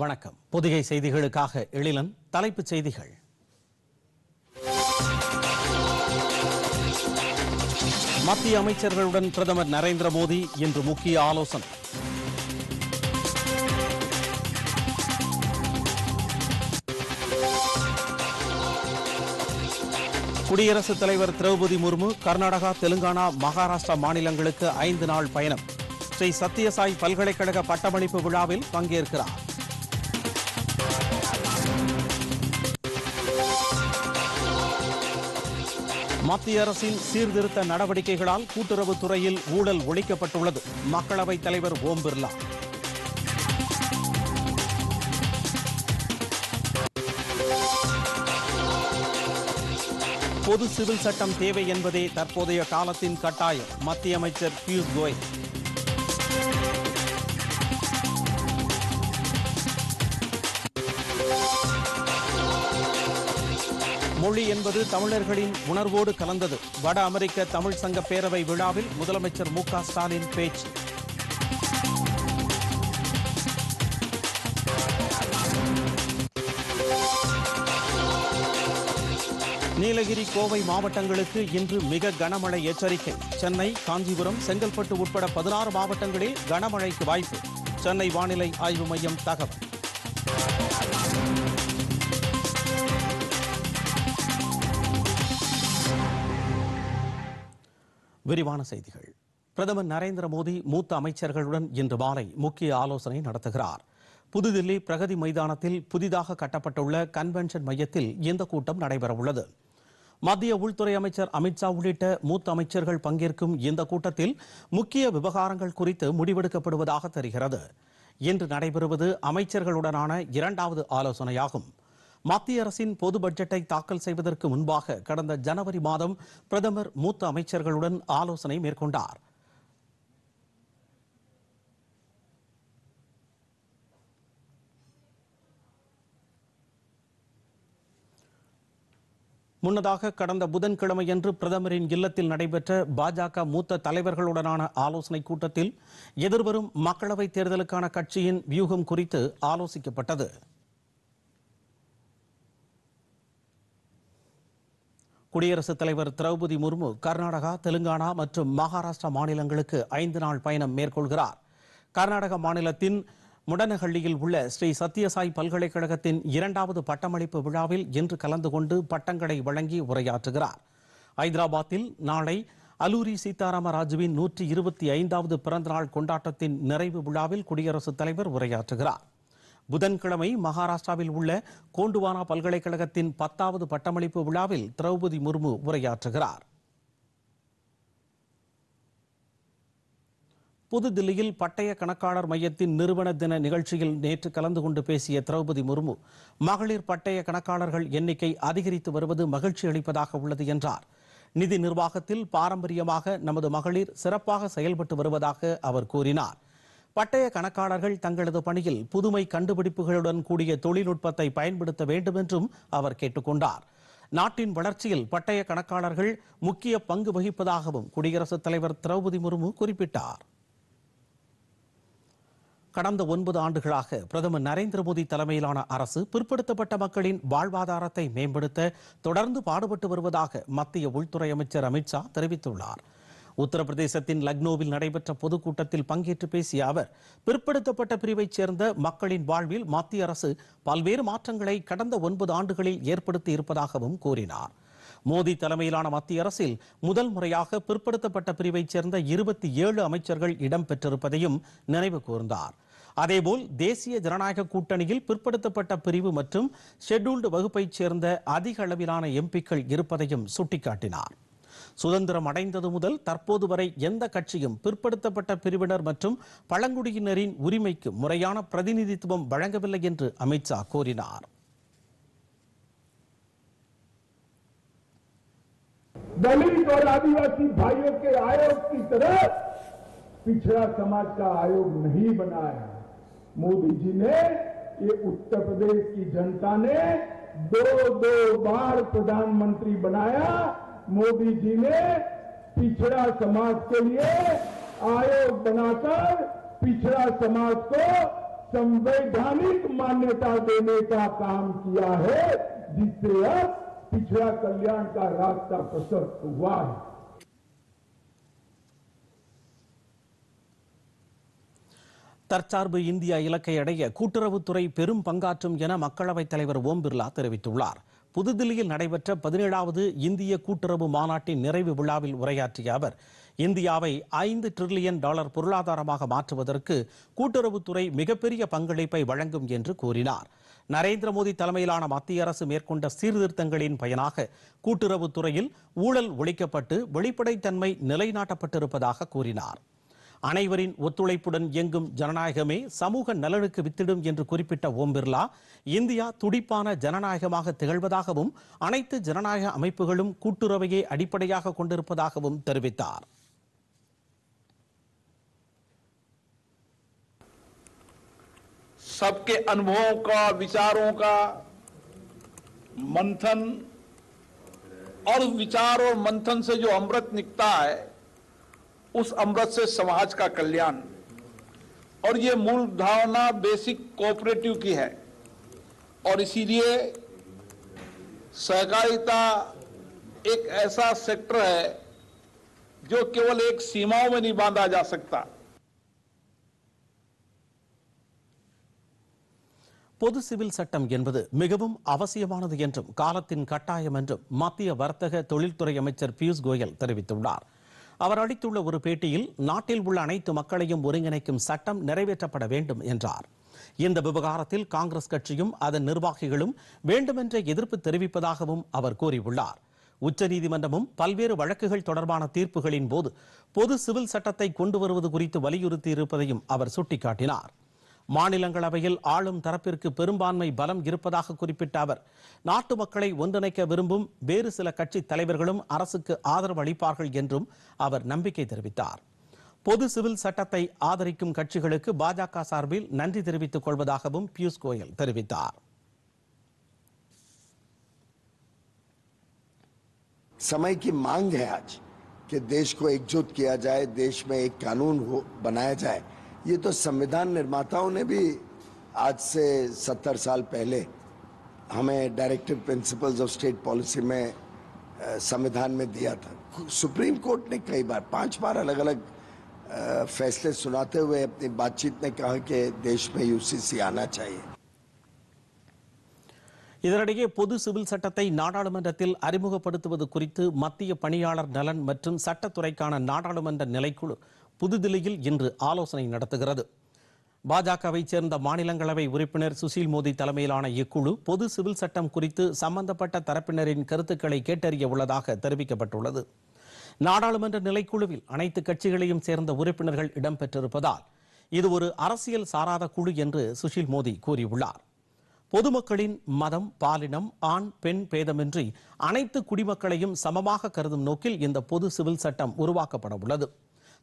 வணக்கம் புதிய செய்திகளுக்காக எழிலன் தலைப்புச் செய்திகள் மத்திய அமைச்சர்களுடன் பிரதமர் நரேந்திர மோடி இன்று முக்கிய ஆலோசனை குடியரசுத் தலைவர் திரௌபதி முர்மு கர்நாடகா தெலுங்கானா மகாராஷ்டிரா மாநிலங்களுக்கு ஐந்து நாள் பயணம் ஸ்ரீ சத்யசாய் பல்கலைக்கழக பட்டமளிப்பு விழாவில் பங்கேற்கிறார் மத்திய அரசின் சீர்திருத்த நடவடிக்கைகளால் கூட்டுறவுத் துறையில் ஊழல் ஒழிக்கப்பட்டுள்ளது மக்களவைத் தலைவர் ஓம் பிர்லா பொது சிவில் சட்டம் தேவை என்பதே தற்போதைய காலத்தின் கட்டாயம் மத்திய அமைச்சர் பியூஷ் கோயல் மொழி என்பது தமிழர்களின் உணர்வோடு கலந்தது வட அமெரிக்க தமிழ் சங்க பேரவை விழாவில் முதலமைச்சர் மு ஸ்டாலின் பேச்சு நீலகிரி கோவை மாவட்டங்களுக்கு இன்று மிக கனமழை எச்சரிக்கை சென்னை காஞ்சிபுரம் செங்கல்பட்டு உட்பட பதினாறு மாவட்டங்களில் கனமழைக்கு வாய்ப்பு சென்னை வானிலை ஆய்வு மையம் தகவல் விரிவான செய்திகள் பிரதமர் நரேந்திர மோடி மூத்த அமைச்சர்களுடன் இன்று மாலை முக்கிய ஆலோசனை நடத்துகிறார் புதுதில்லி பிரகதி மைதானத்தில் புதிதாக கட்டப்பட்டுள்ள கன்வென்ஷன் மையத்தில் இந்த கூட்டம் நடைபெறவுள்ளது மத்திய உள்துறை அமைச்சர் அமித்ஷா உள்ளிட்ட மூத்த அமைச்சர்கள் பங்கேற்கும் இந்த கூட்டத்தில் முக்கிய விவகாரங்கள் குறித்து முடிவெடுக்கப்படுவதாக தெரிகிறது இன்று நடைபெறுவது அமைச்சர்களுடனான இரண்டாவது ஆலோசனையாகும் மத்திய அரசின் பொது பட்ஜெட்டை தாக்கல் செய்வதற்கு முன்பாக கடந்த ஜனவரி மாதம் பிரதமர் மூத்த அமைச்சர்களுடன் ஆலோசனை மேற்கொண்டார் முன்னதாக கடந்த புதன்கிழமையன்று பிரதமரின் இல்லத்தில் நடைபெற்ற பாஜக மூத்த தலைவர்களுடனான ஆலோசனைக் கூட்டத்தில் எதிர்வரும் மக்களவைத் தேர்தலுக்கான கட்சியின் வியூகம் குறித்து ஆலோசிக்கப்பட்டது குடியரசுத் தலைவர் திரௌபதி முர்மு கர்நாடகா தெலுங்கானா மற்றும் மகாராஷ்டிரா மாநிலங்களுக்கு ஐந்து நாள் பயணம் மேற்கொள்கிறார் கர்நாடக மாநிலத்தின் முடனகள்ளியில் உள்ள ஸ்ரீ சத்யசாய் பல்கலைக்கழகத்தின் இரண்டாவது பட்டமளிப்பு விழாவில் இன்று கலந்து கொண்டு பட்டங்களை வழங்கி உரையாற்றுகிறார் ஐதராபாத்தில் நாளை அலூரி சீதாராம ராஜுவின் நூற்றி இருபத்தி ஐந்தாவது பிறந்தநாள் கொண்டாட்டத்தின் நிறைவு விழாவில் குடியரசுத் தலைவர் உரையாற்றுகிறார் புதன்கிழமை மகாராஷ்டிராவில் உள்ள கோண்டுவானா பல்கலைக்கழகத்தின் பத்தாவது பட்டமளிப்பு விழாவில் திரௌபதி முர்மு உரையாற்றுகிறார் புதுதில்லியில் பட்டய கணக்காளர் மையத்தின் நிறுவன தின நிகழ்ச்சியில் நேற்று கலந்து கொண்டு பேசிய திரௌபதி முர்மு மகளிர் பட்டய கணக்காளர்கள் எண்ணிக்கை அதிகரித்து வருவது மகிழ்ச்சி அளிப்பதாக உள்ளது என்றார் நிதி நிர்வாகத்தில் பாரம்பரியமாக நமது மகளிர் சிறப்பாக செயல்பட்டு வருவதாக அவர் கூறினார் பட்டய கணக்காளர்கள் தங்களது பணியில் புதுமை கண்டுபிடிப்புகளுடன் கூடிய தொழில்நுட்பத்தை பயன்படுத்த வேண்டும் என்றும் அவர் கேட்டுக்கொண்டார் நாட்டின் வளர்ச்சியில் பட்டய கணக்காளர்கள் முக்கிய பங்கு வகிப்பதாகவும் குடியரசுத் தலைவர் திரௌபதி முர்மு குறிப்பிட்டார் கடந்த ஒன்பது ஆண்டுகளாக பிரதமர் நரேந்திர மோடி தலைமையிலான அரசு பிற்படுத்தப்பட்ட மக்களின் வாழ்வாதாரத்தை மேம்படுத்த தொடர்ந்து பாடுபட்டு வருவதாக மத்திய உள்துறை அமைச்சர் அமித்ஷா தெரிவித்துள்ளார் உத்தரப்பிரதேசத்தின் லக்னோவில் நடைபெற்ற பொதுக்கூட்டத்தில் பங்கேற்று பேசிய அவர் பிற்படுத்தப்பட்ட பிரிவைச் சேர்ந்த மக்களின் வாழ்வில் மத்திய அரசு பல்வேறு மாற்றங்களை கடந்த ஒன்பது ஆண்டுகளில் ஏற்படுத்தி இருப்பதாகவும் கூறினார் மோடி தலைமையிலான மத்திய அரசில் முதல் முறையாக பிற்படுத்தப்பட்ட பிரிவைச் சேர்ந்த இருபத்தி ஏழு அமைச்சர்கள் இடம்பெற்றிருப்பதையும் நினைவு கூர்ந்தார் அதேபோல் தேசிய ஜனநாயக கூட்டணியில் பிற்படுத்தப்பட்ட பிரிவு மற்றும் ஷெட்யூல்டு வகுப்பைச் சேர்ந்த அதிக அளவிலான எம்பிக்கள் இருப்பதையும் சுட்டிக்காட்டினார் சுதந்திரம் அடைந்தது முதல் தற்போது வரை எந்த கட்சியும் பிற்படுத்தப்பட்ட பிரிவினர் மற்றும் பழங்குடியினரின் உரிமைக்கு முறையான பிரதிநிதித்துவம் வழங்கவில்லை என்று அமித்ஷா கூறினார் दलित और आदिवासी भाइयों के आयोग की तरह पिछड़ा समाज का आयोग नहीं बनाया है मोदी जी ने ये उत्तर प्रदेश की जनता ने दो दो बार प्रधानमंत्री बनाया मोदी जी ने पिछड़ा समाज के लिए आयोग बनाकर पिछड़ा समाज को संवैधानिक मान्यता देने का काम किया है जिससे अब पिछड़ा कल्याण का रास्ता प्रशस्त हुआ है தற்சார்பு இந்தியா இலக்கை அடைய கூட்டுறவுத்துறை பெரும் பங்காற்றும் என மக்களவைத் தலைவர் ஓம் பிர்லா தெரிவித்துள்ளார் புதுதில்லியில் நடைபெற்ற பதினேழாவது இந்திய கூட்டுறவு மாநாட்டின் நிறைவு விழாவில் உரையாற்றிய அவர் இந்தியாவை ஐந்து டிரில்லியன் டாலர் பொருளாதாரமாக மாற்றுவதற்கு கூட்டுறவுத்துறை மிகப்பெரிய பங்களிப்பை வழங்கும் என்று கூறினார் நரேந்திர மோடி தலைமையிலான மத்திய அரசு மேற்கொண்ட சீர்திருத்தங்களின் பயனாக கூட்டுறவுத்துறையில் ஊழல் ஒழிக்கப்பட்டு வெளிப்படைத்தன்மை நிலைநாட்டப்பட்டிருப்பதாக கூறினார் அனைவரின் ஒத்துழைப்புடன் இயங்கும் ஜனநாயகமே சமூக நலனுக்கு வித்திடும் என்று குறிப்பிட்ட ஓம் பிர்லா இந்தியா துடிப்பான ஜனநாயகமாக திகழ்வதாகவும் அனைத்து ஜனநாயக அமைப்புகளும் கூட்டுறவையை அடிப்படையாக கொண்டிருப்பதாகவும் தெரிவித்தார் और विचार और मंथन से जो अमृत निकता है उस अमृत से समाज का कल्याण और ये मूल धारणा बेसिक कोऑपरेटिव की है और इसीलिए सहकारिता एक ऐसा सेक्टर है जो केवल एक सीमाओं में नहीं बांधा जा सकता பொது சிவில் சட்டம் என்பது மிகவும் அவசியமானது என்றும் காலத்தின் கட்டாயம் என்றும் மத்திய வர்த்தக தொழில்துறை அமைச்சர் பியூஷ் கோயல் தெரிவித்துள்ளார் அவர் அளித்துள்ள ஒரு பேட்டியில் நாட்டில் உள்ள அனைத்து மக்களையும் ஒருங்கிணைக்கும் சட்டம் நிறைவேற்றப்பட வேண்டும் என்றார் இந்த விவகாரத்தில் காங்கிரஸ் கட்சியும் அதன் நிர்வாகிகளும் வேண்டுமென்ற எதிர்ப்பு தெரிவிப்பதாகவும் அவர் கூறியுள்ளார் உச்சநீதிமன்றமும் பல்வேறு வழக்குகள் தொடர்பான தீர்ப்புகளின் போது பொது சிவில் சட்டத்தை கொண்டு வருவது குறித்து வலியுறுத்தி இருப்பதையும் அவர் சுட்டிக்காட்டினார் மாநிலங்களவையில் ஆளும் தரப்பிற்கு பெரும்பான்மை பலம் இருப்பதாக குறிப்பிட்ட அவர் நாட்டு மக்களை ஒன்றிணைக்க விரும்பும் வேறு சில கட்சி தலைவர்களும் அரசுக்கு ஆதரவு அளிப்பார்கள் என்றும் அவர் நம்பிக்கை தெரிவித்தார் பொது சிவில் சட்டத்தை ஆதரிக்கும் கட்சிகளுக்கு பாஜக சார்பில் நன்றி தெரிவித்துக் கொள்வதாகவும் பியூஷ் கோயல் தெரிவித்தார் समय की मांग है आज कि देश ये तो संविधान निर्माताओं ने भी आज से सत्तर साल पहले हमें directive principles of state policy में संविधान में दिया था सुप्रीम कोर्ट ने कई बार पांच बार अलग अलग फैसले सुनाते हुए अपनी बातचीत में कहा कि देश में यूसीसी आना चाहिए இதனிடையே பொது சிவில் சட்டத்தை நாடாளுமன்றத்தில் அறிமுகப்படுத்துவது குறித்து புதுதில்லியில் இன்று ஆலோசனை நடத்துகிறது பாஜகவை சேர்ந்த மாநிலங்களவை உறுப்பினர் சுசில் மோடி தலைமையிலான இக்குழு பொது சிவில் சட்டம் குறித்து சம்பந்தப்பட்ட தரப்பினரின் கருத்துக்களை கேட்டறிய உள்ளதாக தெரிவிக்கப்பட்டுள்ளது நாடாளுமன்ற நிலைக்குழுவில் அனைத்து கட்சிகளையும் சேர்ந்த உறுப்பினர்கள் இடம்பெற்றிருப்பதால் இது ஒரு அரசியல் சாராத குழு என்று சுஷில் மோடி கூறியுள்ளார் பொதுமக்களின் மதம் பாலினம் ஆண் பெண் பேதமின்றி அனைத்து குடிமக்களையும் சமமாக கருதும் நோக்கில் இந்த பொது சிவில் சட்டம் உருவாக்கப்பட உள்ளது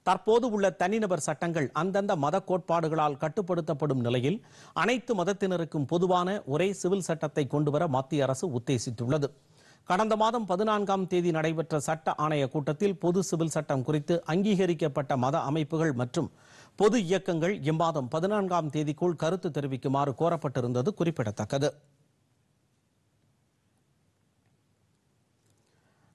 தற்போது உள்ள தனிநபர் சட்டங்கள் அந்தந்த மத கோட்பாடுகளால் கட்டுப்படுத்தப்படும் நிலையில் அனைத்து மதத்தினருக்கும் பொதுவான ஒரே சிவில் சட்டத்தை கொண்டுவர மத்திய அரசு உத்தேசித்துள்ளது கடந்த மாதம் பதினான்காம் தேதி நடைபெற்ற சட்ட ஆணைய கூட்டத்தில் பொது சிவில் சட்டம் குறித்து அங்கீகரிக்கப்பட்ட மத அமைப்புகள் மற்றும் பொது இயக்கங்கள் இம்மாதம் பதினான்காம் தேதிக்குள் கருத்து தெரிவிக்குமாறு கோரப்பட்டிருந்தது குறிப்பிடத்தக்கது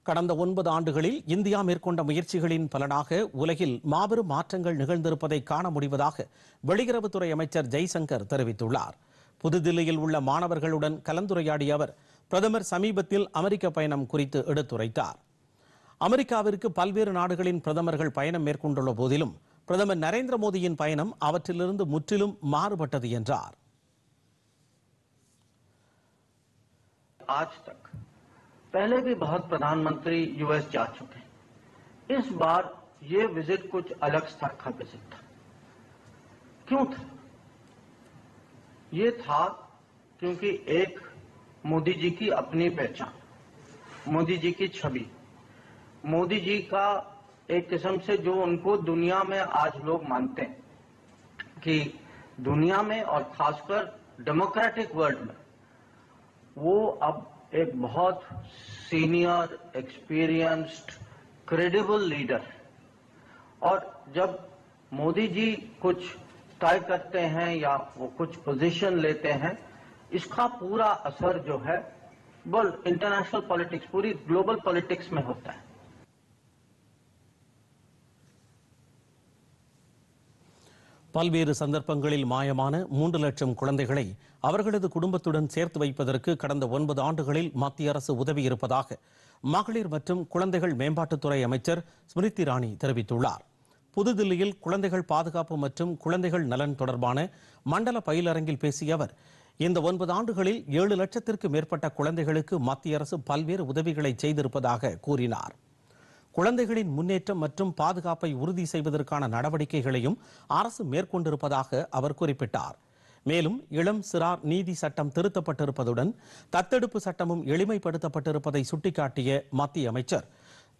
கடந்த ஒன்பது ஆண்டுகளில் இந்தியா மேற்கொண்ட முயற்சிகளின் பலனாக உலகில் மாபெரும் மாற்றங்கள் நிகழ்ந்திருப்பதை காண முடிவதாக வெளியுறவுத்துறை அமைச்சர் ஜெய்சங்கர் தெரிவித்துள்ளார் புதுதில்லியில் உள்ள மாணவர்களுடன் கலந்துரையாடிய அவர் பிரதமர் சமீபத்தில் அமெரிக்க பயணம் குறித்து எடுத்துரைத்தார் அமெரிக்காவிற்கு பல்வேறு நாடுகளின் பிரதமர்கள் பயணம் மேற்கொண்டுள்ள போதிலும் பிரதமர் நரேந்திர மோடியின் பயணம் அவற்றிலிருந்து முற்றிலும் மாறுபட்டது என்றார் पहले भी बहुत प्रधानमंत्री यूएस जा चुके हैं इस बार ये विजिट कुछ अलग स्तर का विजिट था क्यों था ये था क्योंकि एक मोदी जी की अपनी पहचान मोदी जी की छवि मोदी जी का एक किस्म से जो उनको दुनिया में आज लोग मानते हैं कि दुनिया में और खासकर डेमोक्रेटिक वर्ल्ड में वो अब एक बहुत सीनियर एक्सपीरियंस्ड क्रेडिबल लीडर और जब मोदी जी कुछ तय करते हैं या वो कुछ पोजीशन लेते हैं इसका पूरा असर जो है वो इंटरनेशनल पॉलिटिक्स पूरी ग्लोबल पॉलिटिक्स में होता है பல்வேறு சந்தர்ப்பங்களில் மாயமான மூன்று லட்சம் குழந்தைகளை அவர்களது குடும்பத்துடன் சேர்த்து வைப்பதற்கு கடந்த ஒன்பது ஆண்டுகளில் மத்திய அரசு உதவி இருப்பதாக மகளிர் மற்றும் குழந்தைகள் மேம்பாட்டுத்துறை அமைச்சர் ஸ்மிருதி இரானி தெரிவித்துள்ளார் புதுதில்லியில் குழந்தைகள் பாதுகாப்பு மற்றும் குழந்தைகள் நலன் தொடர்பான மண்டல பயிலரங்கில் பேசிய அவர் இந்த ஒன்பது ஆண்டுகளில் ஏழு லட்சத்திற்கு மேற்பட்ட குழந்தைகளுக்கு மத்திய அரசு பல்வேறு உதவிகளை செய்திருப்பதாக கூறினார் குழந்தைகளின் முன்னேற்றம் மற்றும் பாதுகாப்பை உறுதி செய்வதற்கான நடவடிக்கைகளையும் அரசு மேற்கொண்டிருப்பதாக அவர் குறிப்பிட்டார் மேலும் இளம் சிறார் நீதி சட்டம் திருத்தப்பட்டிருப்பதுடன் தத்தெடுப்பு சட்டமும் எளிமைப்படுத்தப்பட்டிருப்பதை சுட்டிக்காட்டிய மத்திய அமைச்சர்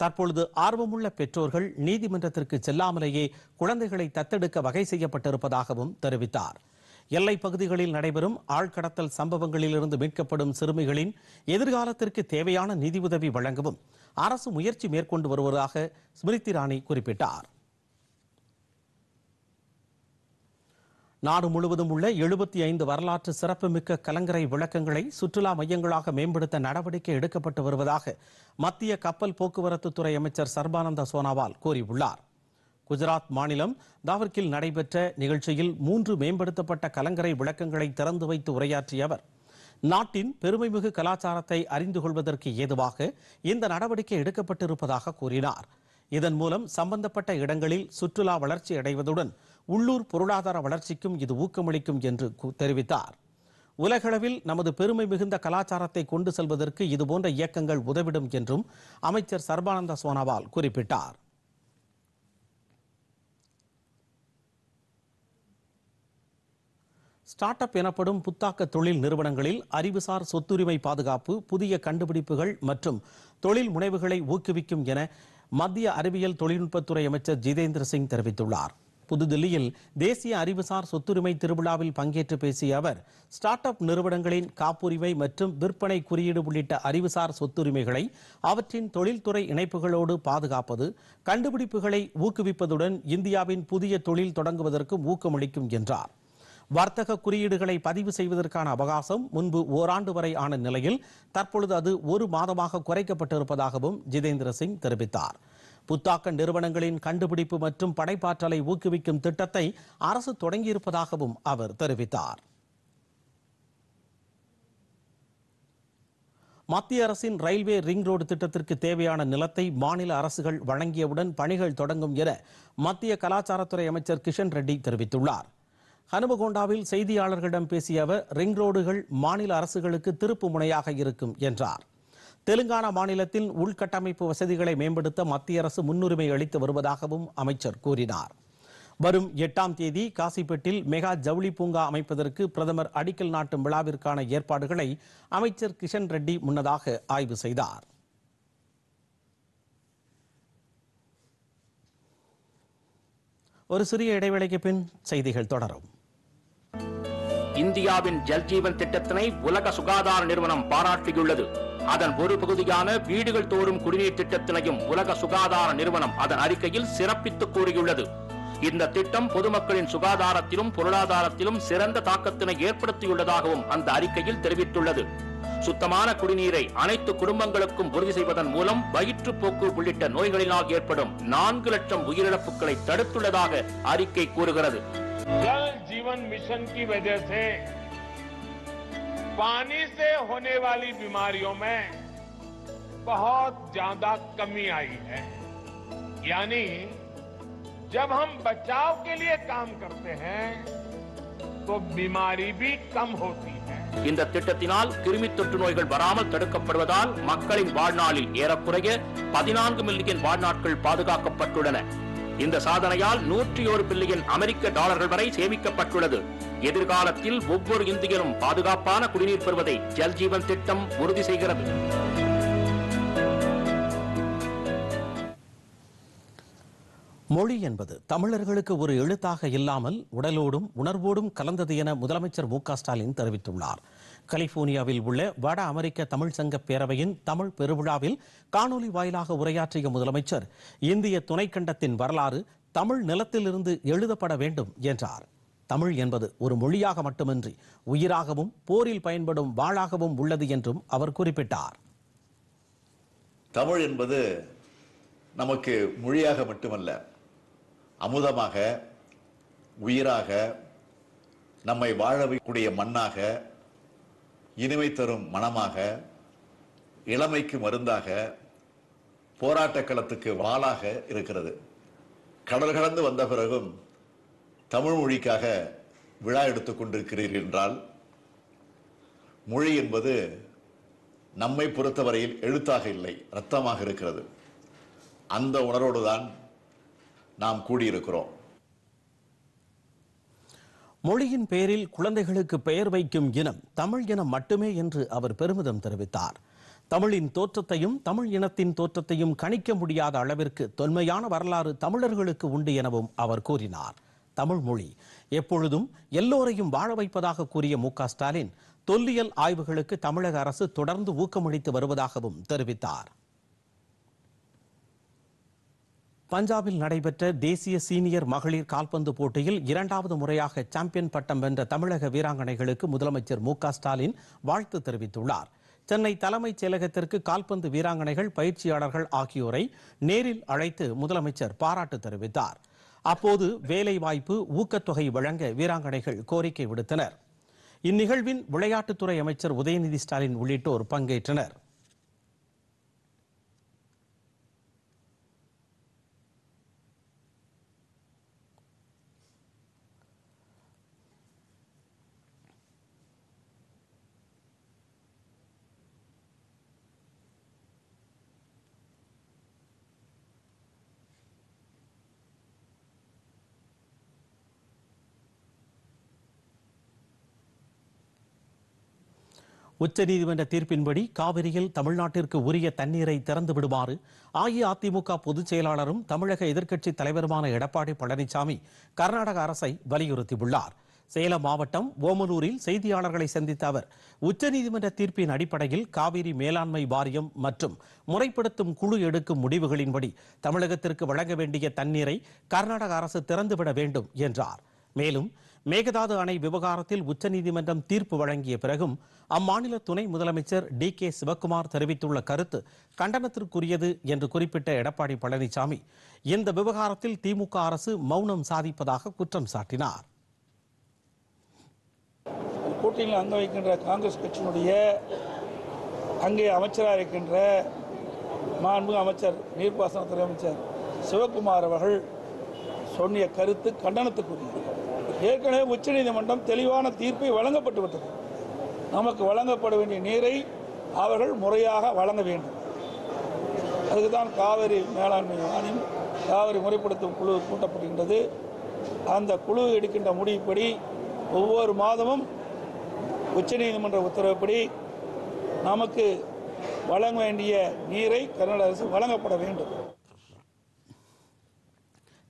தற்பொழுது ஆர்வமுள்ள பெற்றோர்கள் நீதிமன்றத்திற்கு செல்லாமலேயே குழந்தைகளை தத்தெடுக்க வகை செய்யப்பட்டிருப்பதாகவும் தெரிவித்தார் எல்லை பகுதிகளில் நடைபெறும் ஆழ்கடத்தல் சம்பவங்களிலிருந்து மீட்கப்படும் சிறுமிகளின் எதிர்காலத்திற்கு தேவையான நிதியுதவி வழங்கவும் அரசு முயற்சி மேற்கொண்டு வருவதாக ஸ்மிருதி ராணி குறிப்பிட்டார் நாடு முழுவதும் உள்ள எழுபத்தி ஐந்து வரலாற்று சிறப்புமிக்க கலங்கரை விளக்கங்களை சுற்றுலா மையங்களாக மேம்படுத்த நடவடிக்கை எடுக்கப்பட்டு வருவதாக மத்திய கப்பல் போக்குவரத்து துறை அமைச்சர் சர்பானந்த சோனாவால் கூறியுள்ளார் குஜராத் மாநிலம் தாவர்கில் நடைபெற்ற நிகழ்ச்சியில் மூன்று மேம்படுத்தப்பட்ட கலங்கரை விளக்கங்களை திறந்து வைத்து உரையாற்றிய அவர் நாட்டின் பெருமைமிகு கலாச்சாரத்தை அறிந்து கொள்வதற்கு ஏதுவாக இந்த நடவடிக்கை எடுக்கப்பட்டிருப்பதாக கூறினார் இதன் மூலம் சம்பந்தப்பட்ட இடங்களில் சுற்றுலா வளர்ச்சி அடைவதுடன் உள்ளூர் பொருளாதார வளர்ச்சிக்கும் இது ஊக்கமளிக்கும் என்று தெரிவித்தார் உலகளவில் நமது பெருமை மிகுந்த கலாச்சாரத்தை கொண்டு செல்வதற்கு இதுபோன்ற இயக்கங்கள் உதவிடும் என்றும் அமைச்சர் சர்பானந்த சோனாவால் குறிப்பிட்டார் ஸ்டார்ட் அப் எனப்படும் புத்தாக்க தொழில் நிறுவனங்களில் அறிவுசார் சொத்துரிமை பாதுகாப்பு புதிய கண்டுபிடிப்புகள் மற்றும் தொழில் முனைவுகளை ஊக்குவிக்கும் என மத்திய அறிவியல் தொழில்நுட்பத்துறை அமைச்சர் ஜிதேந்திர சிங் தெரிவித்துள்ளார் புதுதில்லியில் தேசிய அறிவுசார் சொத்துரிமை திருவிழாவில் பங்கேற்று பேசிய அவர் ஸ்டார்ட் அப் நிறுவனங்களின் காப்புரிமை மற்றும் விற்பனை குறியீடு உள்ளிட்ட அறிவுசார் சொத்துரிமைகளை அவற்றின் தொழில்துறை இணைப்புகளோடு பாதுகாப்பது கண்டுபிடிப்புகளை ஊக்குவிப்பதுடன் இந்தியாவின் புதிய தொழில் தொடங்குவதற்கும் ஊக்கமளிக்கும் என்றார் வர்த்தக குறியீடுகளை பதிவு செய்வதற்கான அவகாசம் முன்பு ஓராண்டு வரை ஆன நிலையில் தற்பொழுது அது ஒரு மாதமாக குறைக்கப்பட்டிருப்பதாகவும் ஜிதேந்திர சிங் தெரிவித்தார் புத்தாக்க நிறுவனங்களின் கண்டுபிடிப்பு மற்றும் படைப்பாற்றலை ஊக்குவிக்கும் திட்டத்தை அரசு தொடங்கியிருப்பதாகவும் அவர் தெரிவித்தார் மத்திய அரசின் ரயில்வே ரிங் ரோடு திட்டத்திற்கு தேவையான நிலத்தை மாநில அரசுகள் வழங்கியவுடன் பணிகள் தொடங்கும் என மத்திய கலாச்சாரத்துறை அமைச்சர் கிஷன் ரெட்டி தெரிவித்துள்ளார் ஹனுமகோண்டாவில் செய்தியாளர்களிடம் பேசிய அவர் ரிங் ரோடுகள் மாநில அரசுகளுக்கு திருப்பு முனையாக இருக்கும் என்றார் தெலுங்கானா மாநிலத்தில் உள்கட்டமைப்பு வசதிகளை மேம்படுத்த மத்திய அரசு முன்னுரிமை அளித்து வருவதாகவும் அமைச்சர் கூறினார் வரும் எட்டாம் தேதி காசிப்பேட்டில் மெகா ஜவுளி பூங்கா அமைப்பதற்கு பிரதமர் அடிக்கல் நாட்டும் விழாவிற்கான ஏற்பாடுகளை அமைச்சர் கிஷன் ரெட்டி முன்னதாக ஆய்வு செய்தார் ஒரு சிறிய இடைவேளைக்கு பின் செய்திகள் தொடரும் இந்தியாவின் ஜல்ஜீவன் திட்டத்தினை உலக சுகாதார நிறுவனம் பாராட்டியுள்ளது அதன் ஒரு பகுதியான வீடுகள் தோறும் குடிநீர் திட்டத்தினையும் உலக சுகாதார நிறுவனம் அதன் அறிக்கையில் சிறப்பித்து கூறியுள்ளது இந்த திட்டம் பொதுமக்களின் சுகாதாரத்திலும் பொருளாதாரத்திலும் சிறந்த தாக்கத்தினை ஏற்படுத்தியுள்ளதாகவும் அந்த அறிக்கையில் தெரிவித்துள்ளது சுத்தமான குடிநீரை அனைத்து குடும்பங்களுக்கும் உறுதி செய்வதன் மூலம் வயிற்றுப்போக்கு உள்ளிட்ட நோய்களினால் ஏற்படும் நான்கு லட்சம் உயிரிழப்புகளை தடுத்துள்ளதாக அறிக்கை கூறுகிறது जल जीवन मिशन की वजह से पानी से होने वाली बीमारियों में बहुत ज्यादा कमी आई है यानी जब हम बचाव के लिए काम करते हैं तो बीमारी भी कम होती है कृमि नो वराम तक मकिन वाड़ी ऐरकु पद मिलियन वाड़ना पाक இந்த சாதனையால் நூற்றி ஒரு பில்லியன் அமெரிக்க டாலர்கள் வரை சேமிக்கப்பட்டுள்ளது எதிர்காலத்தில் ஒவ்வொரு இந்தியரும் பாதுகாப்பான குடிநீர் பெறுவதை ஜல்ஜீவன் திட்டம் உறுதி செய்கிறது மொழி என்பது தமிழர்களுக்கு ஒரு எழுத்தாக இல்லாமல் உடலோடும் உணர்வோடும் கலந்தது என முதலமைச்சர் மு ஸ்டாலின் தெரிவித்துள்ளார் கலிபோர்னியாவில் உள்ள வட அமெரிக்க தமிழ் சங்க பேரவையின் தமிழ் பெருவிழாவில் காணொலி வாயிலாக உரையாற்றிய முதலமைச்சர் இந்திய துணைக்கண்டத்தின் வரலாறு தமிழ் நிலத்திலிருந்து எழுதப்பட வேண்டும் என்றார் தமிழ் என்பது ஒரு மொழியாக மட்டுமின்றி உயிராகவும் போரில் பயன்படும் வாழாகவும் உள்ளது என்றும் அவர் குறிப்பிட்டார் தமிழ் என்பது நமக்கு மொழியாக மட்டுமல்ல அமுதமாக உயிராக நம்மை வாழக்கூடிய மண்ணாக இனிமை தரும் மனமாக இளமைக்கு மருந்தாக போராட்ட களத்துக்கு வாளாக இருக்கிறது கடல் கடந்து வந்த பிறகும் தமிழ் மொழிக்காக விழா எடுத்துக் கொண்டிருக்கிறீர்கள் என்றால் மொழி என்பது நம்மை பொறுத்தவரையில் எழுத்தாக இல்லை ரத்தமாக இருக்கிறது அந்த உணர்வோடு தான் நாம் கூடியிருக்கிறோம் மொழியின் பேரில் குழந்தைகளுக்கு பெயர் வைக்கும் இனம் தமிழ் இனம் மட்டுமே என்று அவர் பெருமிதம் தெரிவித்தார் தமிழின் தோற்றத்தையும் தமிழ் இனத்தின் தோற்றத்தையும் கணிக்க முடியாத அளவிற்கு தொன்மையான வரலாறு தமிழர்களுக்கு உண்டு எனவும் அவர் கூறினார் தமிழ் மொழி எப்பொழுதும் எல்லோரையும் வாழ வைப்பதாக கூறிய மு ஸ்டாலின் தொல்லியல் ஆய்வுகளுக்கு தமிழக அரசு தொடர்ந்து ஊக்கமளித்து வருவதாகவும் தெரிவித்தார் பஞ்சாபில் நடைபெற்ற தேசிய சீனியர் மகளிர் கால்பந்து போட்டியில் இரண்டாவது முறையாக சாம்பியன் பட்டம் வென்ற தமிழக வீராங்கனைகளுக்கு முதலமைச்சர் மு ஸ்டாலின் வாழ்த்து தெரிவித்துள்ளார் சென்னை தலைமைச் செயலகத்திற்கு கால்பந்து வீராங்கனைகள் பயிற்சியாளர்கள் ஆகியோரை நேரில் அழைத்து முதலமைச்சர் பாராட்டு தெரிவித்தார் அப்போது வேலைவாய்ப்பு ஊக்கத்தொகை வழங்க வீராங்கனைகள் கோரிக்கை விடுத்தனர் இந்நிகழ்வின் விளையாட்டுத்துறை அமைச்சர் உதயநிதி ஸ்டாலின் உள்ளிட்டோர் பங்கேற்றனர் உச்சநீதிமன்ற தீர்ப்பின்படி காவிரியில் தமிழ்நாட்டிற்கு உரிய தண்ணீரை திறந்து விடுமாறு அஇஅதிமுக பொதுச் செயலாளரும் தமிழக எதிர்க்கட்சி தலைவருமான எடப்பாடி பழனிசாமி கர்நாடக அரசை வலியுறுத்தியுள்ளார் சேலம் மாவட்டம் ஓமலூரில் செய்தியாளர்களை சந்தித்த அவர் உச்சநீதிமன்ற தீர்ப்பின் அடிப்படையில் காவிரி மேலாண்மை வாரியம் மற்றும் முறைப்படுத்தும் குழு எடுக்கும் முடிவுகளின்படி தமிழகத்திற்கு வழங்க வேண்டிய தண்ணீரை கர்நாடக அரசு திறந்துவிட வேண்டும் என்றார் மேலும் மேகதாது அணை விவகாரத்தில் உச்சநீதிமன்றம் தீர்ப்பு வழங்கிய பிறகும் அம்மாநில துணை முதலமைச்சர் டி கே சிவக்குமார் தெரிவித்துள்ள கருத்து கண்டனத்திற்குரியது என்று குறிப்பிட்ட எடப்பாடி பழனிசாமி இந்த விவகாரத்தில் திமுக அரசு மௌனம் சாதிப்பதாக குற்றம் சாட்டினார் போட்டியில் அங்க வைக்கின்ற காங்கிரஸ் கட்சியினுடைய அங்கே அமைச்சராக இருக்கின்ற மாண்பு அமைச்சர் நீர்ப்பாசனத்துறை அமைச்சர் சிவகுமார் அவர்கள் சொன்னிய கருத்து கண்டனத்துக்குரியது ஏற்கனவே உச்சநீதிமன்றம் தெளிவான தீர்ப்பை வழங்கப்பட்டு விட்டது நமக்கு வழங்கப்பட வேண்டிய நீரை அவர்கள் முறையாக வழங்க வேண்டும் அதுக்கு தான் காவிரி மேலாண்மை ஆணையம் காவிரி முறைப்படுத்தும் குழு கூட்டப்படுகின்றது அந்த குழு எடுக்கின்ற முடிவுப்படி ஒவ்வொரு மாதமும் உச்சநீதிமன்ற உத்தரவுப்படி நமக்கு வழங்க வேண்டிய நீரை கர்நாடக அரசு வழங்கப்பட வேண்டும்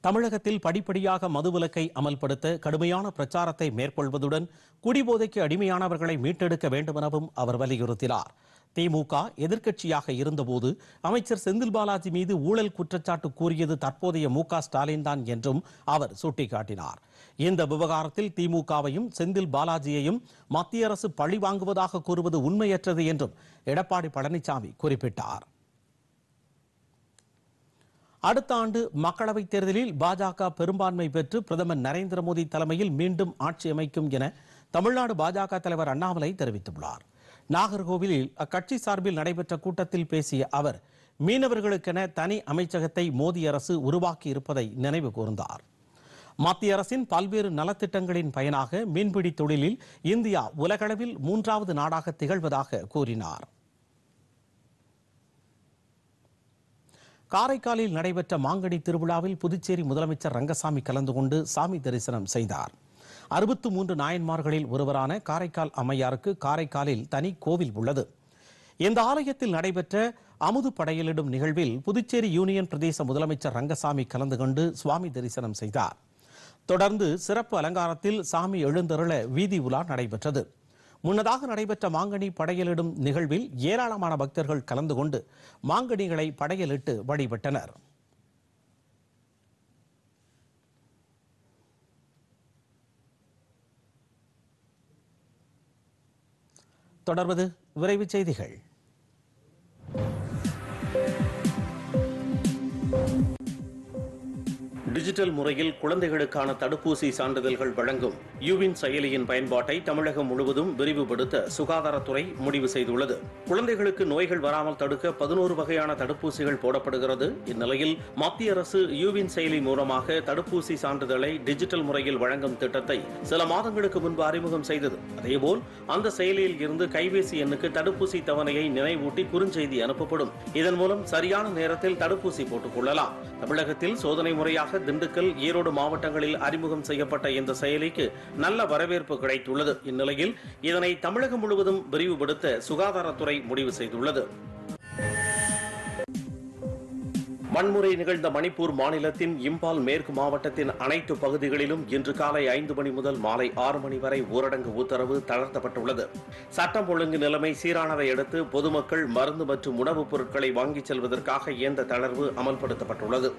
தமிழகத்தில் படிப்படியாக மதுவிலக்கை அமல்படுத்த கடுமையான பிரச்சாரத்தை மேற்கொள்வதுடன் குடிபோதைக்கு அடிமையானவர்களை மீட்டெடுக்க வேண்டுமெனவும் அவர் வலியுறுத்தினார் திமுக எதிர்க்கட்சியாக இருந்தபோது அமைச்சர் செந்தில் பாலாஜி மீது ஊழல் குற்றச்சாட்டு கூறியது தற்போதைய மு ஸ்டாலின் தான் என்றும் அவர் சுட்டிக்காட்டினார் இந்த விவகாரத்தில் திமுகவையும் செந்தில் பாலாஜியையும் மத்திய அரசு பழி வாங்குவதாக கூறுவது உண்மையற்றது என்றும் எடப்பாடி பழனிசாமி குறிப்பிட்டார் அடுத்த ஆண்டு மக்களவைத் தேர்தலில் பாஜக பெரும்பான்மை பெற்று பிரதமர் நரேந்திர மோடி தலைமையில் மீண்டும் ஆட்சி அமைக்கும் என தமிழ்நாடு பாஜக தலைவர் அண்ணாமலை தெரிவித்துள்ளார் நாகர்கோவிலில் அக்கட்சி சார்பில் நடைபெற்ற கூட்டத்தில் பேசிய அவர் மீனவர்களுக்கென தனி அமைச்சகத்தை மோடி அரசு உருவாக்கி இருப்பதை நினைவு கூர்ந்தார் மத்திய அரசின் பல்வேறு நலத்திட்டங்களின் பயனாக மீன்பிடி தொழிலில் இந்தியா உலகளவில் மூன்றாவது நாடாக திகழ்வதாக கூறினார் காரைக்காலில் நடைபெற்ற மாங்கனி திருவிழாவில் புதுச்சேரி முதலமைச்சர் ரங்கசாமி கலந்து கொண்டு சாமி தரிசனம் செய்தார் அறுபத்து மூன்று நாயன்மார்களில் ஒருவரான காரைக்கால் அம்மையாருக்கு காரைக்காலில் தனி கோவில் உள்ளது இந்த ஆலயத்தில் நடைபெற்ற அமுது படையலிடும் நிகழ்வில் புதுச்சேரி யூனியன் பிரதேச முதலமைச்சர் ரங்கசாமி கலந்து கொண்டு சுவாமி தரிசனம் செய்தார் தொடர்ந்து சிறப்பு அலங்காரத்தில் சாமி எழுந்தருள வீதி உலா நடைபெற்றது முன்னதாக நடைபெற்ற மாங்கனி படையலிடும் நிகழ்வில் ஏராளமான பக்தர்கள் கலந்து கொண்டு மாங்கனிகளை படையலிட்டு வழிபட்டனர் தொடர்வது விரைவு செய்திகள் டிஜிட்டல் முறையில் குழந்தைகளுக்கான தடுப்பூசி சான்றிதழ்கள் வழங்கும் யூவின் செயலியின் பயன்பாட்டை தமிழகம் முழுவதும் விரிவுபடுத்த சுகாதாரத்துறை முடிவு செய்துள்ளது குழந்தைகளுக்கு நோய்கள் வராமல் தடுக்க பதினோரு வகையான தடுப்பூசிகள் போடப்படுகிறது இந்நிலையில் மத்திய அரசு யூவின் செயலி மூலமாக தடுப்பூசி சான்றிதழை டிஜிட்டல் முறையில் வழங்கும் திட்டத்தை சில மாதங்களுக்கு முன்பு அறிமுகம் செய்தது அதேபோல் அந்த செயலியில் இருந்து கைபேசி எண்ணுக்கு தடுப்பூசி தவணையை நினைவூட்டி குறுஞ்செய்தி அனுப்பப்படும் இதன் மூலம் சரியான நேரத்தில் தடுப்பூசி போட்டுக் கொள்ளலாம் தமிழகத்தில் சோதனை முறையாக திண்டுக்கல் ஈரோடு மாவட்டங்களில் அறிமுகம் செய்யப்பட்ட இந்த செயலிக்கு நல்ல வரவேற்பு கிடைத்துள்ளது இந்நிலையில் இதனை தமிழகம் முழுவதும் விரிவுபடுத்த சுகாதாரத்துறை முடிவு செய்துள்ளது வன்முறை நிகழ்ந்த மணிப்பூர் மாநிலத்தின் இம்பால் மேற்கு மாவட்டத்தின் அனைத்து பகுதிகளிலும் இன்று காலை ஐந்து மணி முதல் மாலை ஆறு மணி வரை ஊரடங்கு உத்தரவு தளர்த்தப்பட்டுள்ளது சட்டம் ஒழுங்கு நிலைமை சீரானதை அடுத்து பொதுமக்கள் மருந்து மற்றும் உணவுப் பொருட்களை வாங்கிச் செல்வதற்காக இந்த தளர்வு அமல்படுத்தப்பட்டுள்ளது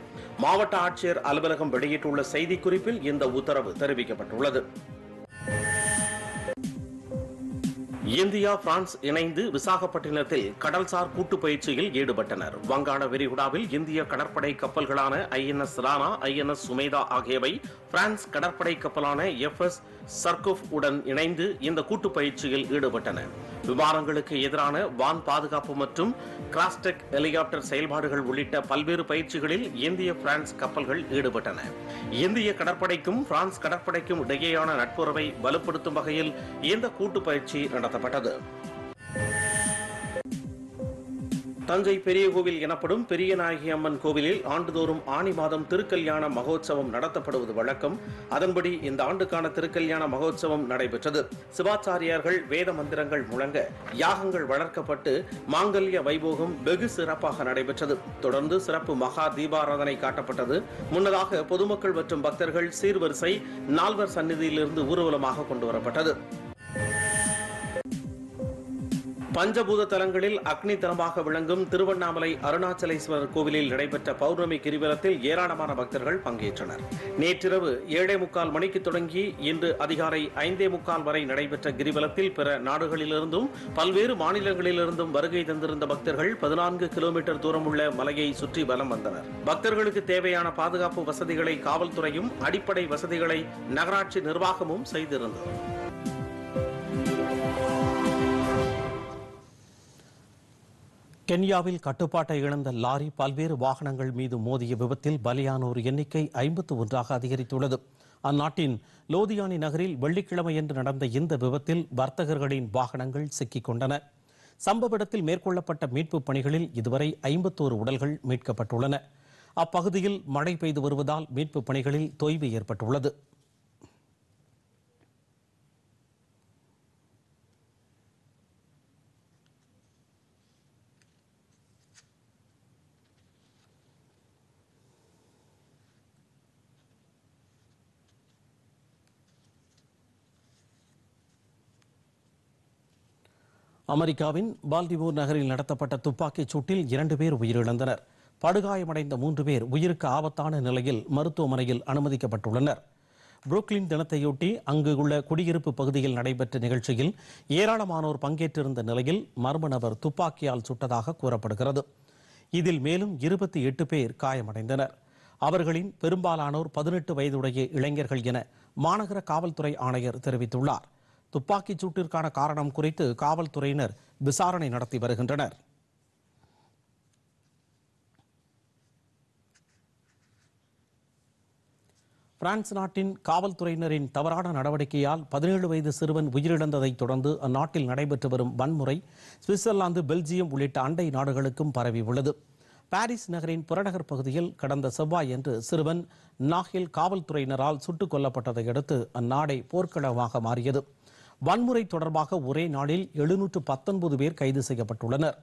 மாவட்ட ஆட்சியர் அலுவலகம் வெளியிட்டுள்ள செய்திக்குறிப்பில் இந்த உத்தரவு தெரிவிக்கப்பட்டுள்ளது இந்தியா பிரான்ஸ் இணைந்து விசாகப்பட்டினத்தில் கடல்சார் கூட்டு பயிற்சியில் ஈடுபட்டனர் வங்காள விரிகுடாவில் இந்திய கடற்படை கப்பல்களான ஐஎன்எஸ் என் ஐஎன்எஸ் சுமேதா ஆகியவை பிரான்ஸ் கடற்படை கப்பலான எஃப் எஸ் சர்கோஃப் உடன் இணைந்து இந்த கூட்டு பயிற்சியில் ஈடுபட்டன விமானங்களுக்கு எதிரான வான் பாதுகாப்பு மற்றும் கிளாஸ்டெக் ஹெலிகாப்டர் செயல்பாடுகள் உள்ளிட்ட பல்வேறு பயிற்சிகளில் இந்திய பிரான்ஸ் கப்பல்கள் ஈடுபட்டன இந்திய கடற்படைக்கும் பிரான்ஸ் கடற்படைக்கும் இடையேயான நட்புறவை வலுப்படுத்தும் வகையில் இந்த கூட்டு பயிற்சி நடத்தப்பட்டது தஞ்சை பெரிய கோவில் எனப்படும் பெரிய நாயகி அம்மன் கோவிலில் ஆண்டுதோறும் ஆணி மாதம் திருக்கல்யாண மகோத்சவம் நடத்தப்படுவது வழக்கம் அதன்படி இந்த ஆண்டுக்கான திருக்கல்யாண மகோத்சவம் நடைபெற்றது சிவாச்சாரியார்கள் வேத மந்திரங்கள் முழங்க யாகங்கள் வளர்க்கப்பட்டு மாங்கல்ய வைபோகம் வெகு சிறப்பாக நடைபெற்றது தொடர்ந்து சிறப்பு மகா தீபாராதனை காட்டப்பட்டது முன்னதாக பொதுமக்கள் மற்றும் பக்தர்கள் சீர்வரிசை நால்வர் சந்நிதியிலிருந்து ஊர்வலமாக கொண்டுவரப்பட்டது பஞ்சபூத தலங்களில் அக்னி தலமாக விளங்கும் திருவண்ணாமலை அருணாச்சலேஸ்வரர் கோவிலில் நடைபெற்ற பௌர்ணமி கிரிவலத்தில் ஏராளமான பக்தர்கள் பங்கேற்றனர் நேற்றிரவு ஏழே முக்கால் மணிக்கு தொடங்கி இன்று அதிகாலை ஐந்தே முக்கால் வரை நடைபெற்ற கிரிவலத்தில் பிற நாடுகளிலிருந்தும் பல்வேறு மாநிலங்களிலிருந்தும் வருகை தந்திருந்த பக்தர்கள் பதினான்கு கிலோமீட்டர் தூரம் உள்ள மலையை சுற்றி வலம் வந்தனர் பக்தர்களுக்கு தேவையான பாதுகாப்பு வசதிகளை காவல்துறையும் அடிப்படை வசதிகளை நகராட்சி நிர்வாகமும் செய்திருந்தது கென்யாவில் கட்டுப்பாட்டை இழந்த லாரி பல்வேறு வாகனங்கள் மீது மோதிய விபத்தில் பலியானோர் எண்ணிக்கை ஐம்பத்து ஒன்றாக அதிகரித்துள்ளது அந்நாட்டின் லோதியானி நகரில் வெள்ளிக்கிழமையன்று நடந்த இந்த விபத்தில் வர்த்தகர்களின் வாகனங்கள் சிக்கிக் கொண்டன சம்பவ இடத்தில் மேற்கொள்ளப்பட்ட மீட்புப் பணிகளில் இதுவரை ஐம்பத்தோரு உடல்கள் மீட்கப்பட்டுள்ளன அப்பகுதியில் மழை பெய்து வருவதால் மீட்புப் பணிகளில் தொய்வு ஏற்பட்டுள்ளது அமெரிக்காவின் பால்டிமோர் நகரில் நடத்தப்பட்ட துப்பாக்கிச் சூட்டில் இரண்டு பேர் உயிரிழந்தனர் படுகாயமடைந்த மூன்று பேர் உயிருக்கு ஆபத்தான நிலையில் மருத்துவமனையில் அனுமதிக்கப்பட்டுள்ளனர் புருக்லின் தினத்தையொட்டி அங்கு உள்ள குடியிருப்பு பகுதியில் நடைபெற்ற நிகழ்ச்சியில் ஏராளமானோர் பங்கேற்றிருந்த நிலையில் மர்ம நபர் துப்பாக்கியால் சுட்டதாக கூறப்படுகிறது இதில் மேலும் இருபத்தி எட்டு பேர் காயமடைந்தனர் அவர்களின் பெரும்பாலானோர் பதினெட்டு வயதுடைய இளைஞர்கள் என மாநகர காவல்துறை ஆணையர் தெரிவித்துள்ளார் துப்பாக்கிச் சூட்டிற்கான காரணம் குறித்து காவல்துறையினர் விசாரணை நடத்தி வருகின்றனர் பிரான்ஸ் நாட்டின் காவல்துறையினரின் தவறான நடவடிக்கையால் பதினேழு வயது சிறுவன் உயிரிழந்ததைத் தொடர்ந்து அந்நாட்டில் நடைபெற்று வரும் வன்முறை சுவிட்சர்லாந்து பெல்ஜியம் உள்ளிட்ட அண்டை நாடுகளுக்கும் பரவி உள்ளது பாரிஸ் நகரின் புறநகர் பகுதியில் கடந்த செவ்வாய் என்று சிறுவன் நாகில் காவல்துறையினரால் சுட்டுக் கொல்லப்பட்டதையடுத்து அந்நாடே போர்க்களமாக மாறியது வன்முறை தொடர்பாக ஒரே நாளில் எழுநூற்று பத்தொன்பது பேர் கைது செய்யப்பட்டுள்ளனர்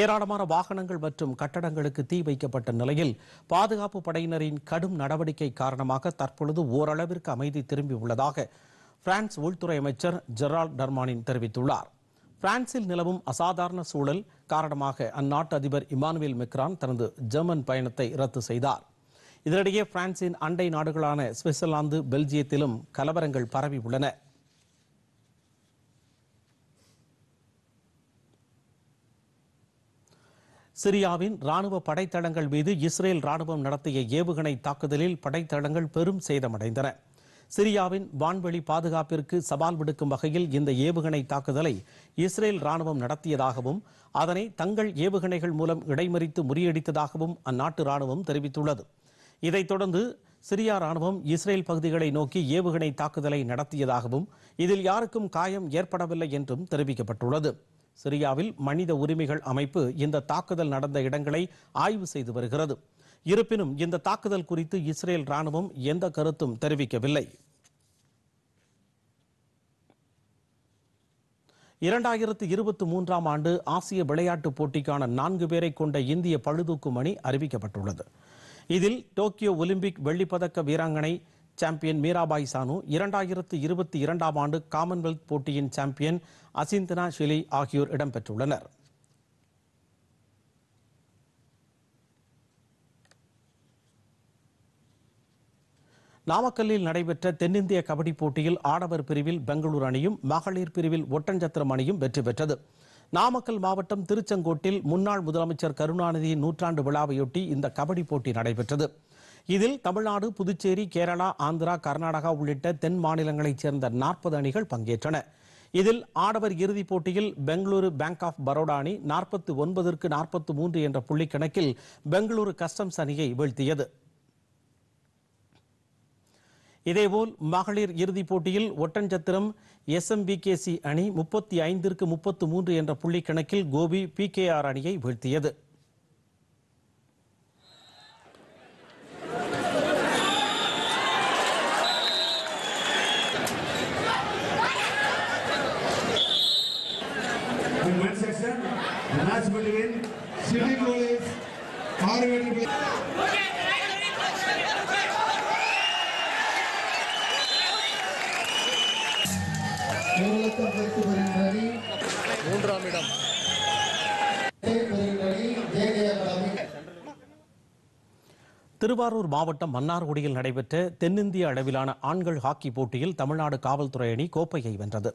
ஏராளமான வாகனங்கள் மற்றும் கட்டடங்களுக்கு தீ வைக்கப்பட்ட நிலையில் பாதுகாப்பு படையினரின் கடும் நடவடிக்கை காரணமாக தற்பொழுது ஓரளவிற்கு அமைதி திரும்பியுள்ளதாக பிரான்ஸ் உள்துறை அமைச்சர் ஜெரால் டர்மானின் தெரிவித்துள்ளார் பிரான்சில் நிலவும் அசாதாரண சூழல் காரணமாக அந்நாட்டு அதிபர் இமானுவேல் மெக்ரான் தனது ஜெர்மன் பயணத்தை ரத்து செய்தார் இதனிடையே பிரான்சின் அண்டை நாடுகளான சுவிட்சர்லாந்து பெல்ஜியத்திலும் கலவரங்கள் பரவி உள்ளன சிரியாவின் ராணுவ படைத்தளங்கள் மீது இஸ்ரேல் ராணுவம் நடத்திய ஏவுகணை தாக்குதலில் படைத்தளங்கள் பெரும் சேதமடைந்தன சிரியாவின் வான்வெளி பாதுகாப்பிற்கு சவால் விடுக்கும் வகையில் இந்த ஏவுகணை தாக்குதலை இஸ்ரேல் ராணுவம் நடத்தியதாகவும் அதனை தங்கள் ஏவுகணைகள் மூலம் இடைமறித்து முறியடித்ததாகவும் அந்நாட்டு ராணுவம் தெரிவித்துள்ளது இதைத் தொடர்ந்து சிரியா ராணுவம் இஸ்ரேல் பகுதிகளை நோக்கி ஏவுகணை தாக்குதலை நடத்தியதாகவும் இதில் யாருக்கும் காயம் ஏற்படவில்லை என்றும் தெரிவிக்கப்பட்டுள்ளது சிரியாவில் மனித உரிமைகள் அமைப்பு இந்த தாக்குதல் நடந்த இடங்களை ஆய்வு செய்து வருகிறது இருப்பினும் இந்த தாக்குதல் குறித்து இஸ்ரேல் ராணுவம் எந்த கருத்தும் தெரிவிக்கவில்லை இரண்டாயிரத்து இருபத்தி மூன்றாம் ஆண்டு ஆசிய விளையாட்டுப் போட்டிக்கான நான்கு பேரை கொண்ட இந்திய பழுதூக்கும் அணி அறிவிக்கப்பட்டுள்ளது இதில் டோக்கியோ ஒலிம்பிக் வெள்ளிப்பதக்க வீராங்கனை சாம்பியன் மீராபாய் சானு இரண்டாயிரத்து இருபத்தி இரண்டாம் ஆண்டு காமன்வெல்த் போட்டியின் சாம்பியன் அசிந்தனா ஷிலி ஆகியோர் இடம்பெற்றுள்ளனர் நாமக்கல்லில் நடைபெற்ற தென்னிந்திய கபடி போட்டியில் ஆடவர் பிரிவில் பெங்களூரு அணியும் மகளிர் பிரிவில் ஒட்டஞ்சத்திரம் அணியும் வெற்றி பெற்றது நாமக்கல் மாவட்டம் திருச்செங்கோட்டில் முன்னாள் முதலமைச்சர் கருணாநிதியின் நூற்றாண்டு விழாவையொட்டி இந்த கபடி போட்டி நடைபெற்றது இதில் தமிழ்நாடு புதுச்சேரி கேரளா ஆந்திரா கர்நாடகா உள்ளிட்ட தென் மாநிலங்களைச் சேர்ந்த நாற்பது அணிகள் பங்கேற்றன இதில் ஆடவர் இறுதிப் போட்டியில் பெங்களூரு பேங்க் ஆஃப் பரோடா அணி நாற்பத்தி ஒன்பதற்கு நாற்பத்தி மூன்று என்ற புள்ளிக்கணக்கில் பெங்களூரு கஸ்டம்ஸ் அணியை வீழ்த்தியது இதேபோல் மகளிர் இறுதிப் போட்டியில் ஒட்டஞ்சத்திரம் எஸ்எம்பிகேசி அணி முப்பத்தி ஐந்திற்கு முப்பத்து மூன்று என்ற புள்ளிக்கணக்கில் கோபி பிகேஆர் அணியை வீழ்த்தியது intersection, the match between City Police, Harvard மூன்றாம் இடம் திருவாரூர் மாவட்டம் மன்னார்குடியில் நடைபெற்ற தென்னிந்திய அளவிலான ஆண்கள் ஹாக்கி போட்டியில் தமிழ்நாடு காவல்துறை அணி கோப்பையை வென்றது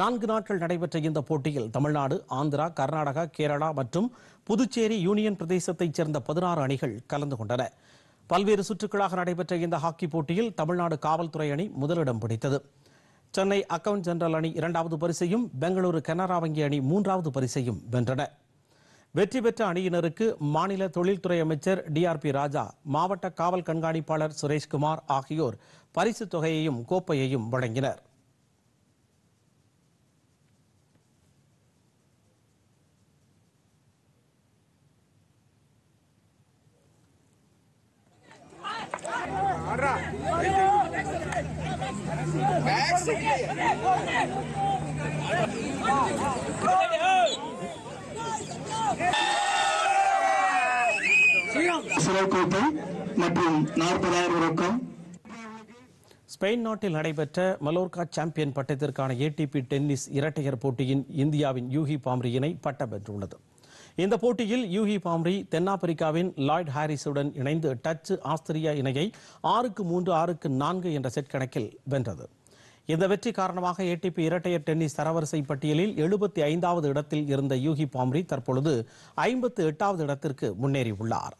நான்கு நாட்கள் நடைபெற்ற இந்த போட்டியில் தமிழ்நாடு ஆந்திரா கர்நாடகா கேரளா மற்றும் புதுச்சேரி யூனியன் பிரதேசத்தைச் சேர்ந்த பதினாறு அணிகள் கலந்து கொண்டன பல்வேறு சுற்றுக்களாக நடைபெற்ற இந்த ஹாக்கி போட்டியில் தமிழ்நாடு காவல்துறை அணி முதலிடம் பிடித்தது சென்னை அக்கவுண்ட் ஜெனரல் அணி இரண்டாவது பரிசையும் பெங்களூரு கனரா வங்கி அணி மூன்றாவது பரிசையும் வென்றன வெற்றி பெற்ற அணியினருக்கு மாநில தொழில்துறை அமைச்சர் டிஆர்பி ராஜா மாவட்ட காவல் கண்காணிப்பாளர் சுரேஷ்குமார் ஆகியோர் பரிசுத் தொகையையும் கோப்பையையும் வழங்கினர் கோப்பை மற்றும் நாற்பதாயிரம் ரொக்கம் ஸ்பெயின் நாட்டில் நடைபெற்ற மலோர்கா சாம்பியன் பட்டத்திற்கான ஏடிபி டென்னிஸ் இரட்டையர் போட்டியின் இந்தியாவின் யூகி பாம்ரி இணை பட்டம் பெற்றுள்ளது இந்த போட்டியில் யூகி பாம்ரி தென்னாப்பிரிக்காவின் லாய்ட் ஹாரிஸுடன் இணைந்து டச் ஆஸ்திரியா இணையை ஆறுக்கு மூன்று ஆறுக்கு நான்கு என்ற செட் கணக்கில் வென்றது இந்த வெற்றி காரணமாக ஏடிபி இரட்டையர் டென்னிஸ் தரவரிசை பட்டியலில் எழுபத்தி ஐந்தாவது இடத்தில் இருந்த யூகி பாம்ரி தற்பொழுது ஐம்பத்து எட்டாவது இடத்திற்கு முன்னேறியுள்ளாா்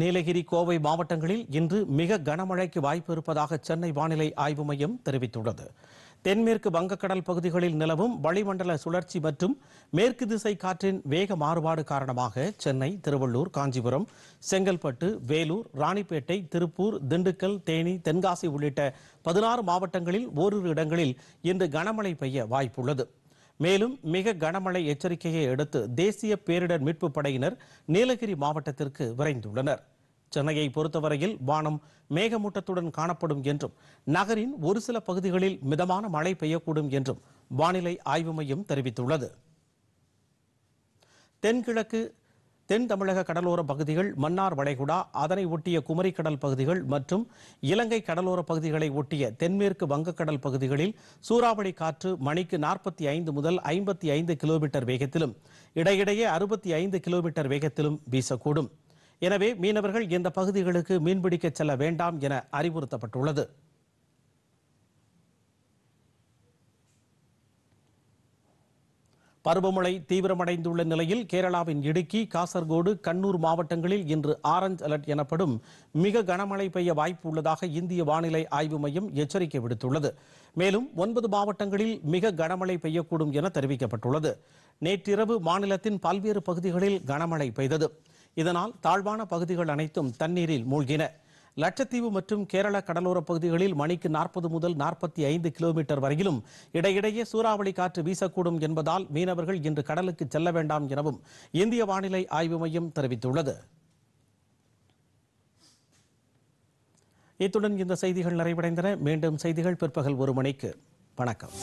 நீலகிரி கோவை மாவட்டங்களில் இன்று மிக கனமழைக்கு வாய்ப்பு இருப்பதாக சென்னை வானிலை ஆய்வு மையம் தெரிவித்துள்ளது தென்மேற்கு வங்கக்கடல் பகுதிகளில் நிலவும் வளிமண்டல சுழற்சி மற்றும் மேற்கு திசை காற்றின் வேக மாறுபாடு காரணமாக சென்னை திருவள்ளூர் காஞ்சிபுரம் செங்கல்பட்டு வேலூர் ராணிப்பேட்டை திருப்பூர் திண்டுக்கல் தேனி தென்காசி உள்ளிட்ட பதினாறு மாவட்டங்களில் ஓரிரு இடங்களில் இன்று கனமழை பெய்ய வாய்ப்புள்ளது மேலும் மிக கனமழை எச்சரிக்கையை அடுத்து தேசிய பேரிடர் மீட்பு படையினர் நீலகிரி மாவட்டத்திற்கு விரைந்துள்ளனர் சென்னையை பொறுத்தவரையில் வானம் மேகமூட்டத்துடன் காணப்படும் என்றும் நகரின் ஒரு சில பகுதிகளில் மிதமான மழை பெய்யக்கூடும் என்றும் வானிலை ஆய்வு மையம் தெரிவித்துள்ளது தென்கிழக்கு தென் தமிழக கடலோர பகுதிகள் மன்னார் வளைகுடா அதனை ஒட்டிய குமரிக்கடல் பகுதிகள் மற்றும் இலங்கை கடலோர பகுதிகளை ஒட்டிய தென்மேற்கு வங்கக்கடல் பகுதிகளில் சூறாவளி காற்று மணிக்கு நாற்பத்தி ஐந்து முதல் ஐம்பத்தி ஐந்து கிலோமீட்டர் வேகத்திலும் இடையிடையே அறுபத்தி ஐந்து கிலோமீட்டர் வேகத்திலும் வீசக்கூடும் எனவே மீனவர்கள் இந்த பகுதிகளுக்கு மீன்பிடிக்கச் செல்ல வேண்டாம் என அறிவுறுத்தப்பட்டுள்ளது பருவமழை தீவிரமடைந்துள்ள நிலையில் கேரளாவின் இடுக்கி காசர்கோடு கண்ணூர் மாவட்டங்களில் இன்று ஆரஞ்ச் அலர்ட் எனப்படும் மிக கனமழை பெய்ய வாய்ப்பு உள்ளதாக இந்திய வானிலை ஆய்வு மையம் எச்சரிக்கை விடுத்துள்ளது மேலும் ஒன்பது மாவட்டங்களில் மிக கனமழை பெய்யக்கூடும் என தெரிவிக்கப்பட்டுள்ளது நேற்றிரவு மாநிலத்தின் பல்வேறு பகுதிகளில் கனமழை பெய்தது இதனால் தாழ்வான பகுதிகள் அனைத்தும் தண்ணீரில் மூழ்கின லட்சத்தீவு மற்றும் கேரள கடலோர பகுதிகளில் மணிக்கு நாற்பது முதல் நாற்பத்தி ஐந்து கிலோமீட்டர் வரையிலும் இடையிடையே சூறாவளி காற்று வீசக்கூடும் என்பதால் மீனவர்கள் இன்று கடலுக்கு செல்ல வேண்டாம் எனவும் இந்திய வானிலை ஆய்வு மையம் தெரிவித்துள்ளது இத்துடன் இந்த செய்திகள் நிறைவடைந்தன மீண்டும் செய்திகள் பிற்பகல் ஒரு மணிக்கு வணக்கம்